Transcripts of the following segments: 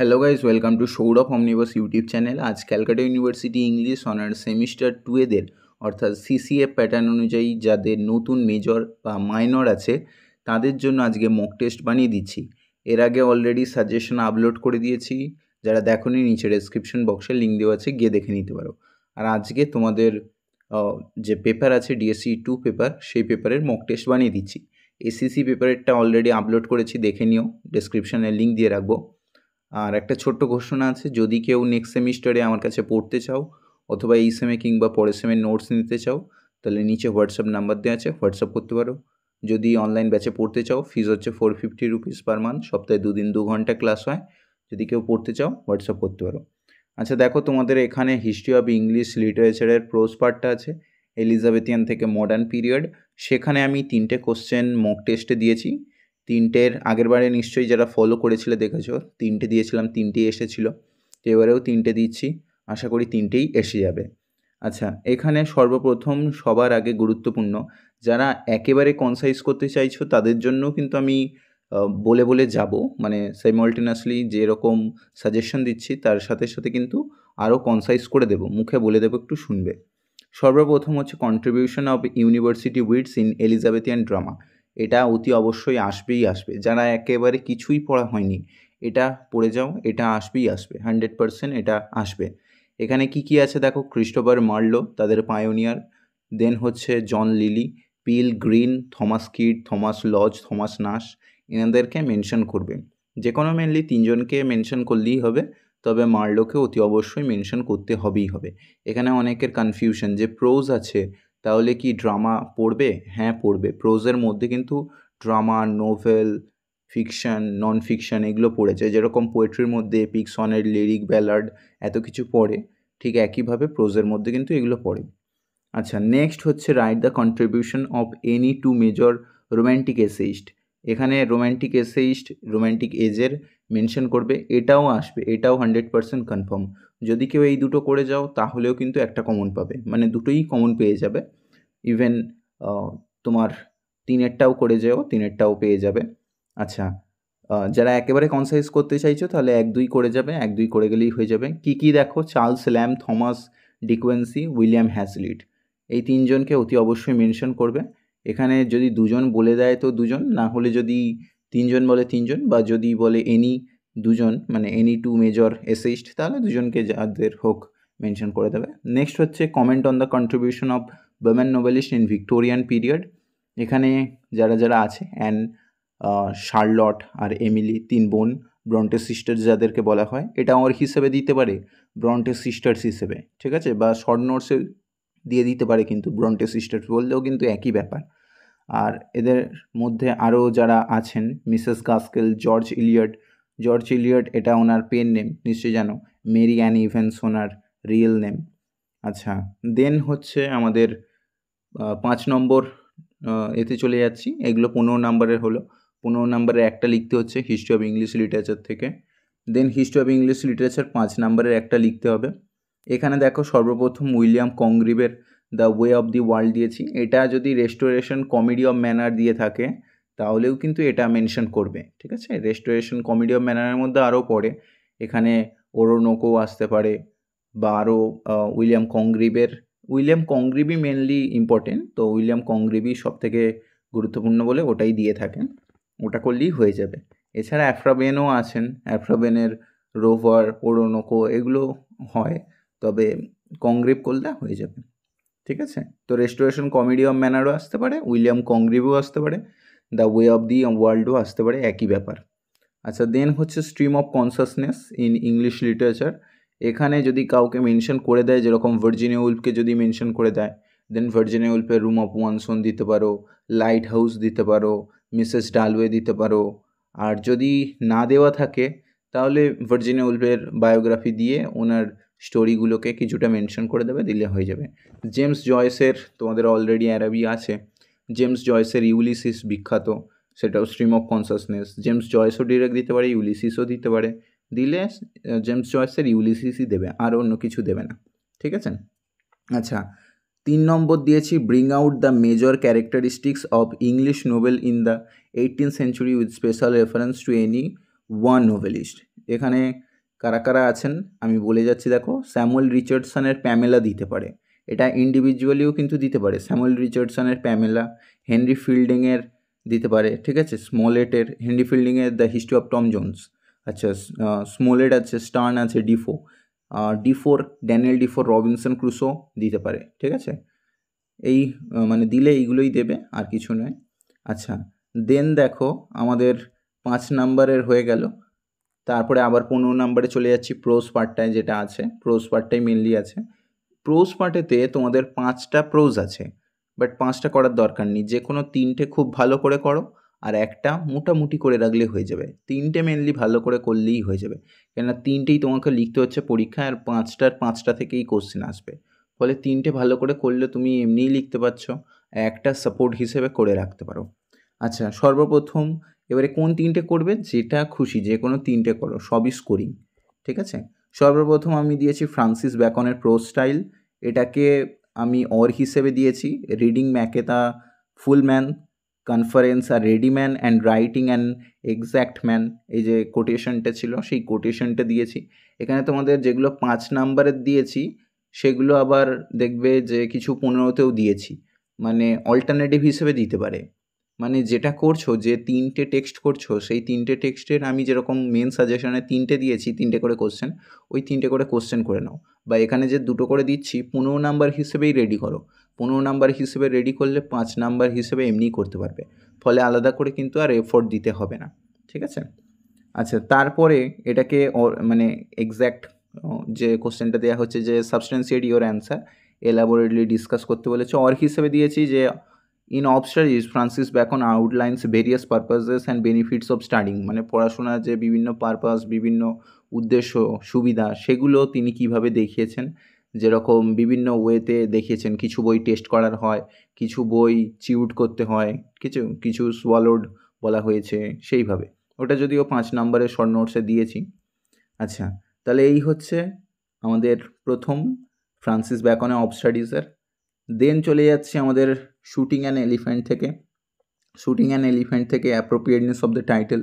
Hello guys welcome to Sourav omnibus YouTube channel আজ Calcutta university English honours semester টুয়েদের অর্থাৎ CCF pattern অনুযায়ী যাদের নতুন মেজর বা মাইনর আছে তাদের জন্য আজকে মক টেস্ট বানিয়ে দিচ্ছি এর আগে অলরেডি সাজেশন আপলোড করে দিয়েছি যারা দেখোনি নিচে ডেসক্রিপশন বক্সে লিঙ্ক দেওয়া আছে গিয়ে দেখে নিতে পারো আর আজকে তোমাদের যে পেপার আছে ডিএসসি টু পেপার সেই পেপারের মক টেস্ট বানিয়ে দিচ্ছি এসিসি পেপারেরটা অলরেডি আপলোড করেছি দেখে নিও ডেসক্রিপশানে লিঙ্ক দিয়ে রাখবো আর একটা ছোট্ট ঘোষণা আছে যদি কেউ নেক্সট সেমিস্টারে আমার কাছে পড়তে চাও অথবা এই সেমে কিংবা পরের সেমে নোটস নিতে চাও তাহলে নিচে হোয়াটসঅ্যাপ নাম্বার দেওয়া আছে হোয়াটসঅ্যাপ করতে পারো যদি অনলাইন ব্যাচে পড়তে চাও ফিজ হচ্ছে four fifty rupees per month সপ্তাহে দুদিন দু ঘন্টা ক্লাস হয় যদি কেউ পড়তে চাও হোয়াটসঅ্যাপ করতে পারো আচ্ছা দেখো তোমাদের এখানে হিস্ট্রি অফ ইংলিশ লিটারেচারের প্রোজ পার্টটা আছে এলিজাবেথিয়ান থেকে মডার্ন পিরিয়ড সেখানে আমি তিনটে কোশ্চেন মক টেস্টে দিয়েছি তিনটের আগেরবারে নিশ্চয়ই যারা ফলো করেছিলে দেখেছো তিনটে দিয়েছিলাম তিনটেই এসেছিলো তো এবারেও তিনটে দিচ্ছি আশা করি তিনটেই এসে যাবে আচ্ছা এখানে সর্বপ্রথম সবার আগে গুরুত্বপূর্ণ যারা একেবারে কনসাইজ করতে চাইছো তাদের জন্য কিন্তু আমি বলে বলে যাব মানে সাইমল্টেনাসলি যেরকম সাজেশন দিচ্ছি তার সাথে সাথে কিন্তু আরও কনসাইজ করে দেব মুখে বলে দেবো একটু শুনবে সর্বপ্রথম হচ্ছে contribution of university wits in Elizabethan drama এটা অতি অবশ্যই আসবেই আসবে যারা একেবারে কিছুই পড়া হয়নি এটা পড়ে যাও এটা আসবেই আসবে হান্ড্রেড পারসেন্ট এটা আসবে এখানে কি কি আছে দেখো ক্রিস্টোবার মার্লো তাদের পায়োনিয়ার দেন হচ্ছে John Lyly Peele Greene Thomas Kyd Thomas Lodge Thomas Nashe এনাদেরকে মেনশন করবে যে কোনো মেনলি তিনজনকে মেনশন করলেই হবে তবে মার্লোকে অতি অবশ্যই মেনশন করতে হবেই হবে এখানে অনেকের কনফিউশন যে প্রোজ আছে তাহলে কি ড্রামা পড়বে হ্যাঁ পড়বে প্রোজের মধ্যে কিন্তু drama novel fiction non fiction এগুলো পড়েছে যেরকম পোয়েট্রির মধ্যে এপিক লিরিক ব্যালার্ড এত কিছু পড়ে ঠিক একইভাবে প্রোজের মধ্যে কিন্তু এগুলো পড়ে আচ্ছা নেক্সট হচ্ছে write the contribution of any two major romantic essayist এখানে রোম্যান্টিক এসেইস্ট রোম্যান্টিক এজের মেনশন করবে এটাও আসবে এটাও হান্ড্রেড পারসেন্ট কনফার্ম যদি কেউ এই দুটো করে যাও তাহলেও কিন্তু একটা কমন পাবে মানে দুটোই কমন পেয়ে যাবে ইভেন তোমার তিনেরটাও করে যেও তিনেরটাও পেয়ে যাবে আচ্ছা যারা একেবারে কনসাইজ করতে চাইছো তাহলে এক দুই করে যাবে এক দুই করে গেলেই হয়ে যাবে কি কি দেখো Charles Lamb Thomas De Quincey William Hazlitt এই তিনজনকে অতি অবশ্যই মেনশন করবে এখানে যদি দুজন বলে দেয় তো দুজন না হলে যদি তিনজন বলে তিনজন বা যদি বলে এনি দুজন মানে এনি টু মেজর এসিস্ট তাহলে দুজনকে যাদের হোক মেনশন করে দেবে নেক্সট হচ্ছে comment on the contribution of women novelist in Victorian period এখানে যারা যারা আছে অ্যান্ড শার্লট আর এমিলি তিন বোন ব্রন্টে সিস্টার্স যাদেরকে বলা হয় এটা ওর হিসেবে দিতে পারে ব্রন্টে সিস্টার্স হিসেবে ঠিক আছে বা শর্ট নোটসে দিয়ে দিতে পারে কিন্তু ব্রন্টে সিস্টার্স বললেও কিন্তু একই ব্যাপার আর এদের মধ্যে আরও যারা আছেন Mrs Gaskell George Eliot George Eliot এটা ওনার পেন নেম নিশ্চয়ই জানো মেরি অ্যান ইভেন্স ওনার রিয়েল নেম আচ্ছা দেন হচ্ছে আমাদের পাঁচ নম্বর এতে চলে যাচ্ছি এগুলো পনেরো নম্বরের হলো পনেরো নম্বরের একটা লিখতে হচ্ছে হিস্ট্রি অফ ইংলিশ লিটারেচার থেকে then history of English literature পাঁচ নম্বরের একটা লিখতে হবে এখানে দেখো সর্বপ্রথম উইলিয়াম কংগ্রিবের the way of the world দিয়েছি এটা যদি রেস্টোরেশন কমেডি অফ ম্যানার দিয়ে থাকে তাহলেও কিন্তু এটা মেনশন করবে ঠিক আছে রেস্টোরেশন কমেডি অফ ম্যানারের মধ্যে আরও পড়ে এখানে ওরোনোকো আসতে পারে বা আরও উইলিয়াম কংগ্রিবের উইলিয়াম কংগ্রিবি মেনলি ইম্পর্টেন্ট তো উইলিয়াম সব থেকে গুরুত্বপূর্ণ বলে ওটাই দিয়ে থাকেন ওটা করলেই হয়ে যাবে এছাড়া অ্যাফ্রাবেনও আছেন অ্যাফ্রাবেনের রোভার ওরোনোকো এগুলো হয় তবে কংগ্রিপ করলে হয়ে যাবে ঠিক আছে তো রেস্টোরেশন কমেডি অফ ম্যানারও আসতে পারে উইলিয়াম কংগ্রিভও আসতে পারে দ্য ওয়ে অফ দি ওয়ার্ল্ডও আসতে পারে একই ব্যাপার আচ্ছা দেন হচ্ছে stream of consciousness in English literature এখানে যদি কাউকে মেনশন করে দেয় যেরকম ভার্জিনিয়া উল্ফকে যদি মেনশন করে দেয় দেন ভার্জিনিয়া উল্ফের রুম অফ ওয়ানসন দিতে পারো লাইট হাউস দিতে পারো মিসেস ডালওয়ে দিতে পারো আর যদি না দেওয়া থাকে তাহলে ভার্জিনিয়া উল্ফের বায়োগ্রাফি দিয়ে ওনার স্টোরিগুলোকে কিছুটা মেনশন করে দেবে দিলে হয়ে যাবে জেমস জয়েসের তোমাদের অলরেডি অ্যারাবি আছে জেমস জয়েসের ইউলিসিস বিখ্যাত সেটাও স্ট্রিম অফ কনসাসনেস জেমস জয়েসও ডিরেক্ট দিতে পারে ইউলিসিসও দিতে পারে দিলে জেমস জয়েসের ইউলিসিসি দেবে আর অন্য কিছু দেবে না ঠিক আছে আচ্ছা তিন নম্বর দিয়েছি bring out the major characteristics of English novel in the eighteen century with special reference to any one novelist এখানে কারা কারা আছেন আমি বলে যাচ্ছি দেখো স্যামুয়েল রিচার্ডসনের প্যামেলা দিতে পারে এটা ইন্ডিভিজুয়ালিও কিন্তু দিতে পারে স্যামুয়েল রিচার্ডসনের প্যামেলা হেনরি ফিল্ডিংয়ের দিতে পারে ঠিক আছে স্মলেটের হেনরি ফিল্ডিংয়ের the history of Tom Jones আচ্ছা স্মোলেড আছে স্টার্ন আছে Defoe Defoe Daniel Defoe Robinson Crusoe দিতে পারে ঠিক আছে এই মানে দিলে এইগুলোই দেবে আর কিছু নয় আচ্ছা দেন দেখো আমাদের পাঁচ নাম্বারের হয়ে গেল তারপরে আবার পনেরো নাম্বারে চলে যাচ্ছি প্রোস পার্টটায় যেটা আছে প্রোস পার্টটাই মেনলি আছে প্রোজ পার্টেতে তোমাদের পাঁচটা প্রোজ আছে বাট পাঁচটা করার দরকার নেই যে কোনো তিনটে খুব ভালো করে করো আর একটা মোটামুটি করে রাখলে হয়ে যাবে তিনটে মেনলি ভালো করে করলেই হয়ে যাবে কেননা তিনটেই তোমাকে লিখতে হচ্ছে পরীক্ষায় আর পাঁচটার পাঁচটা থেকেই কোশ্চেন আসবে ফলে তিনটে ভালো করে করলে তুমি এমনিই লিখতে পারছো একটা সাপোর্ট হিসেবে করে রাখতে পারো আচ্ছা সর্বপ্রথম এবারে কোন তিনটে করবে যেটা খুশি যে কোনো তিনটে করো সবই স্কোরিং ঠিক আছে সর্বপ্রথম আমি দিয়েছি ফ্রান্সিস ব্যাকনের প্রো স্টাইল এটাকে আমি অর হিসেবে দিয়েছি reading maketh full full man conference আর ready man and writing and exact man এই যে কোটেশনটা ছিল সেই কোটেশনটা দিয়েছি এখানে তোমাদের যেগুলো পাঁচ নাম্বারের দিয়েছি সেগুলো আবার দেখবে যে কিছু পনেরোতেও দিয়েছি মানে অল্টারনেটিভ হিসেবে দিতে পারে মানে যেটা করছো যে তিনটে টেক্সট করছো সেই তিনটে টেক্সটের আমি যেরকম মেন সাজেশনে তিনটে দিয়েছি তিনটে করে কোশ্চেন ওই তিনটে করে কোশ্চেন করে নাও বা এখানে যে দুটো করে দিচ্ছি পনেরো নাম্বার হিসেবেই রেডি করো পনেরো নাম্বার হিসেবে রেডি করলে পাঁচ নাম্বার হিসেবে এমনি করতে পারবে ফলে আলাদা করে কিন্তু আর এফোর্ট দিতে হবে না ঠিক আছে আচ্ছা তারপরে এটাকে মানে এক্স্যাক্ট যে কোশ্চেনটা দেওয়া হচ্ছে যে substantiate your answer elaborately discuss করতে বলেছে অর হিসেবে দিয়েছি যে in of studies Francis Bacon outlines various purposes and benefits of studying মানে পড়াশোনার যে বিভিন্ন পারপাস বিভিন্ন উদ্দেশ্য সুবিধা সেগুলো তিনি কিভাবে দেখিয়েছেন যেরকম বিভিন্ন ওয়েতে দেখিয়েছেন কিছু বই টেস্ট করার হয় কিছু বই চিউট করতে হয় কিছু কিছু সোয়ালোড বলা হয়েছে সেইভাবে ওটা যদিও পাঁচ নম্বরের শর্ট দিয়েছি আচ্ছা তাহলে এই হচ্ছে আমাদের প্রথম ফ্রান্সিস ব্যাকনে অফ স্টাডিজের দেন চলে যাচ্ছে আমাদের শুটিং অ্যান এলিফ্যান্ট থেকে শুটিং অ্যান এলিফ্যান্ট থেকে appropriateness of the title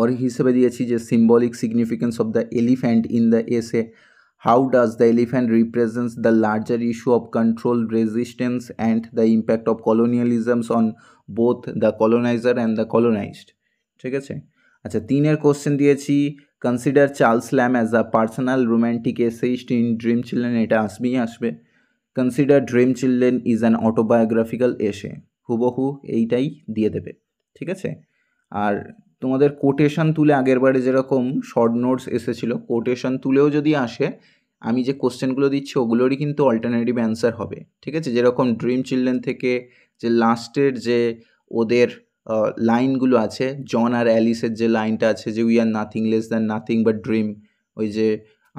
or হিসেবে দিয়েছি যে symbolic significance of the elephant in the essay How does the elephant represents the larger issue of control, resistance, and the impact of colonialism on both the colonizer and the colonized? ঠিক আছে আচ্ছা তিনের question দিয়েছি consider Charles Lamb as a personal romantic essayist in dream children এটা আসবেই আসবে consider dream children is an autobiographical essay হুবহু এইটাই দিয়ে দেবে ঠিক আছে আর তোমাদের কোটেশন তুলে আগেরবারে যেরকম শর্ট নোটস এসেছিলো কোটেশন তুলেও যদি আসে আমি যে কোশ্চেনগুলো দিচ্ছি ওগুলোরই কিন্তু অল্টারনেটিভ অ্যান্সার হবে ঠিক আছে যেরকম ড্রিম চিলড্রেন থেকে যে লাস্টের যে ওদের লাইনগুলো আছে জন আর অ্যালিসের যে লাইনটা আছে যে we are nothing less than nothing but dream ওই যে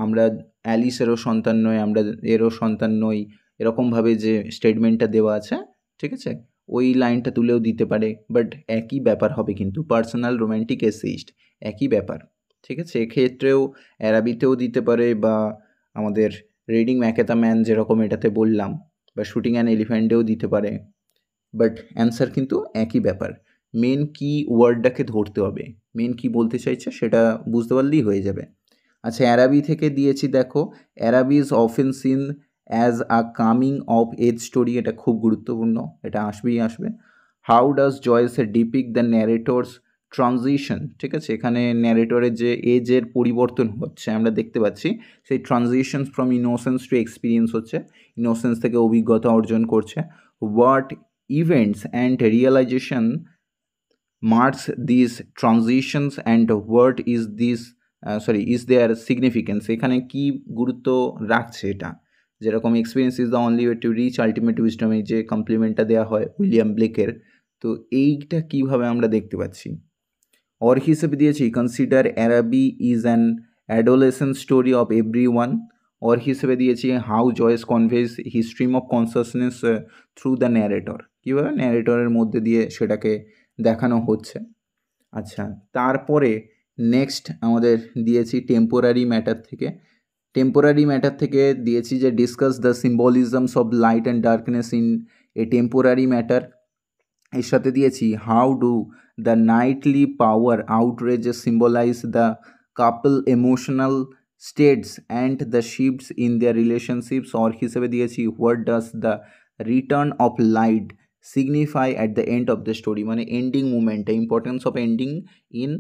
আমরা অ্যালিসেরও সন্তান নই আমরা এরও সন্তান নই এরকমভাবে যে স্টেটমেন্টটা দেওয়া আছে ঠিক আছে ওই লাইনটা তুলেও দিতে পারে বাট একই ব্যাপার হবে কিন্তু পার্সোনাল রোম্যান্টিক এসিস্ট একই ব্যাপার ঠিক আছে এক্ষেত্রেও অ্যারাবিতেও দিতে পারে বা আমাদের রিডিং ম্যাকেতা ম্যান যেরকম এটাতে বললাম বা শুটিং অ্যান এলিফ্যান্টেও দিতে পারে বাট অ্যান্সার কিন্তু একই ব্যাপার মেন কি ওয়ার্ডটাকে ধরতে হবে মেন কি বলতে চাইছে সেটা বুঝতে পারলেই হয়ে যাবে আচ্ছা অ্যারাবি থেকে দিয়েছি দেখো Araby is often seen as a coming of age story এটা খুব গুরুত্বপূর্ণ এটা আসবেই আসবে how does Joyce depict the narrator's transition ঠিক আছে এখানে ন্যারেটরের যে এজের পরিবর্তন হচ্ছে আমরা দেখতে পাচ্ছি সেই transition from innocence to experience হচ্ছে ইনোসেন্স থেকে অভিজ্ঞতা অর্জন করছে what events and realization marks this transitions and what is this sorry is their significance এখানে কি গুরুত্ব রাখছে এটা যেরকম experience is the only way to reach ultimate wisdom এই যে কমপ্লিমেন্টটা দেওয়া হয় উইলিয়াম ব্লেকের তো এইটা কীভাবে আমরা দেখতে পাচ্ছি অর হিসেবে দিয়েছি consider Araby is an adolescent story of every one or হিসেবে দিয়েছি how Joyce conveys he stream of consciousness through the narrator কীভাবে ন্যারেটরের মধ্যে দিয়ে সেটাকে দেখানো হচ্ছে আচ্ছা তারপরে নেক্সট আমাদের দিয়েছি টেম্পোরারি ম্যাটার থেকে টেম্পোরারি ম্যাটার থেকে দিয়েছি যে discuss the symbolisms of light and darkness in a temporary matter এর সাথে দিয়েছি how do the nightly power outrage symbolize the couple emotional states and the ships in their relationships or হিসেবে দিয়েছি what does the return of light signify at the end of the story মানে ending moment importance of ending in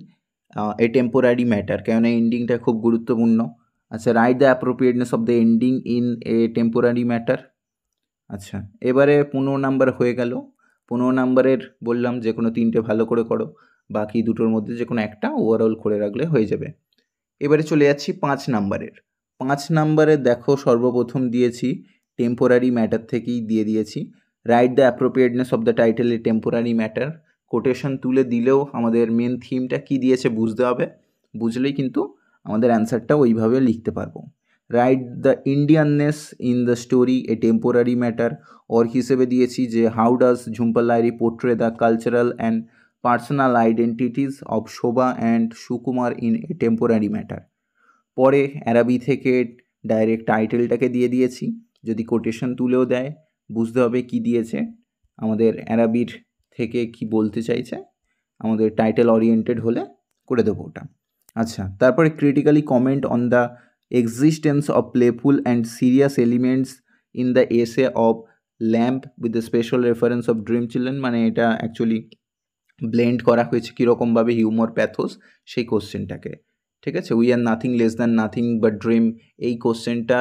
a temporary matter কেননা এন্ডিংটা খুব গুরুত্বপূর্ণ আচ্ছা write the appropriateness of the ending in a temporary matter আচ্ছা এবারে পনেরো number হয়ে গেল পনেরো নাম্বারের বললাম যে কোনো তিনটে ভালো করে করো বাকি দুটোর মধ্যে যে কোনো একটা ওভারঅল করে রাখলে হয়ে যাবে এবারে চলে যাচ্ছি পাঁচ নাম্বারের পাঁচ নাম্বারে দেখো সর্বপ্রথম দিয়েছি টেম্পোরারি ম্যাটার থেকেই দিয়ে দিয়েছি write the appropriateness of the title a temporary matter quotation তুলে দিলেও আমাদের মেন থিমটা কি দিয়েছে বুঝতে হবে বুঝলেই কিন্তু আমাদের অ্যান্সারটা ওইভাবে লিখতে পারবো write the Indianness in the story a temporary matter or হিসেবে দিয়েছি যে how does Jhumpa Lahiri portray the cultural and personal identities of Shobha and Sukumar in a temporary matter পরে অ্যারাবি থেকে ডাইরেক্ট টাইটেলটাকে দিয়ে দিয়েছি যদি কোটেশন তুলেও দেয় বুঝতে হবে কি দিয়েছে আমাদের অ্যারাবির থেকে কি বলতে চাইছে আমাদের টাইটেল ওরিয়েন্টেড হলে করে দেবো ওটা আচ্ছা তারপরে critically comment on the existence of playful and serious elements in the essay of Lamb with the special reference of dream children মানে এটা অ্যাকচুয়ালি ব্লেন্ড করা হয়েছে কীরকমভাবে হিউমর প্যাথোস সেই কোশ্চেনটাকে ঠিক আছে we are nothing less than nothing but dream এই কোশ্চেনটা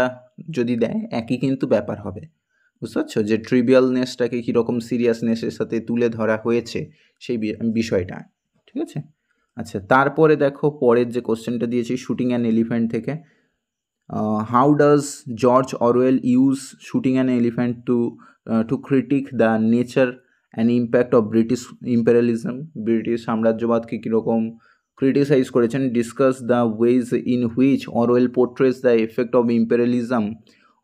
যদি দেয় একই কিন্তু ব্যাপার হবে বুঝতে পারছো যে ট্রিবিয়ালনেসটাকে কীরকম সিরিয়াসনেসের সাথে তুলে ধরা হয়েছে সেই বিষয়টা ঠিক আছে আচ্ছা তারপরে দেখো পরের যে কোশ্চেনটা দিয়েছি শুটিং অ্যান এলিফ্যান্ট থেকে how does George Orwell use shooting an elephant to to critique the nature and impact of British imperialism British সাম্রাজ্যবাদকে কীরকম ক্রিটিসাইজ করেছেন discuss the ways in which Orwell portrays the effect of imperialism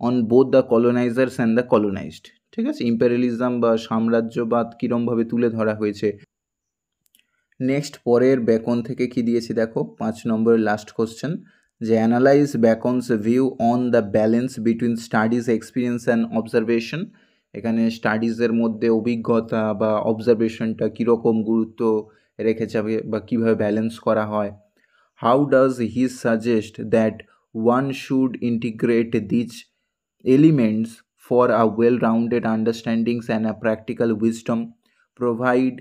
on both the colonisers and the colonised ঠিক আছে imperialism বা সাম্রাজ্যবাদ কীরমভাবে তুলে ধরা হয়েছে next পরের ব্যাকন থেকে কি দিয়েছি দেখো পাঁচ নম্বরের লাস্ট কোশ্চেন যে analyse Bacon's view on the balance between studies experience and observation এখানে স্টাডিজের মধ্যে অভিজ্ঞতা বা অবজারভেশনটা কীরকম গুরুত্ব রেখে যাবে বা কীভাবে ব্যালেন্স করা হয় how does he suggest that one should integrate these elements for a well rounded understandings and a practical wisdom provide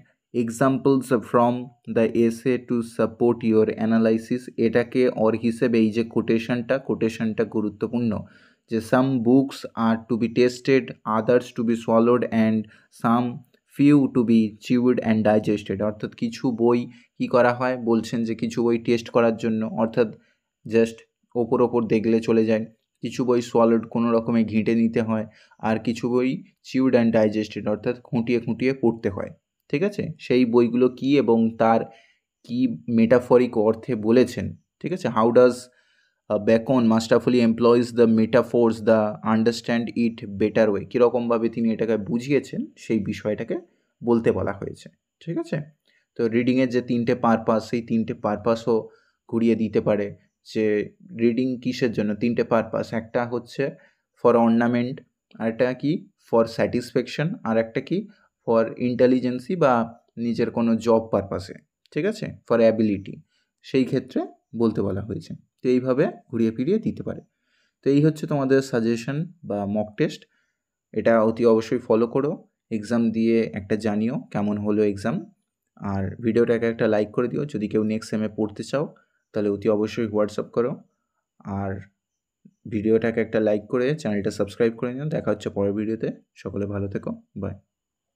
examples from the essay to support your analysis এটাকে অর হিসেবে এই যে কোটেশনটা কোটেশনটা গুরুত্বপূর্ণ যে some books are to be tested others to be swallowed and some few to be chewed and digested অর্থাৎ কিছু বই কি করা হয় বলছেন যে কিছু বই টেস্ট করার জন্য অর্থাৎ জাস্ট ওপর ওপর দেখলে চলে যায় কিছু বই সলোড কোনো রকমে ঘেঁটে নিতে হয় আর কিছু বই চিউড অ্যান্ড ডাইজেস্টেড অর্থাৎ খুঁটিয়ে খুঁটিয়ে পড়তে হয় ঠিক আছে সেই বইগুলো কি এবং তার কি মেটাফরিক অর্থে বলেছেন ঠিক আছে how does Bacon masterfully employs the metaphors the understand it better way কীরকমভাবে তিনি এটাকে বুঝিয়েছেন সেই বিষয়টাকে বলতে বলা হয়েছে ঠিক আছে তো রিডিংয়ের যে তিনটে পারপাস সেই তিনটে পারপাসও ঘুরিয়ে দিতে পারে যে রিডিং কিসের জন্য তিনটে পারপাস একটা হচ্ছে ফর অর্নামেন্ট আরেকটা কি ফর স্যাটিসফ্যাকশন আর একটা কি ফর ইন্টেলিজেন্সি বা নিজের কোনো জব পারপাসে ঠিক আছে ফর অ্যাবিলিটি সেই ক্ষেত্রে বলতে বলা হয়েছে তো এইভাবে ঘুরিয়ে ফিরিয়ে দিতে পারে তো এই হচ্ছে তোমাদের সাজেশন বা মক টেস্ট এটা অতি অবশ্যই ফলো করো এক্সাম দিয়ে একটা জানিও কেমন হলো এক্সাম আর ভিডিওটাকে একটা লাইক করে দিও যদি কেউ নেক্সট সেমে পড়তে চাও তাহলে অতি অবশ্যই হোয়াটসঅ্যাপ করো আর ভিডিওটাকে একটা লাইক করে চ্যানেলটা সাবস্ক্রাইব করে নিও দেখা হচ্ছে পরের ভিডিওতে সকলে ভালো থেকো বাই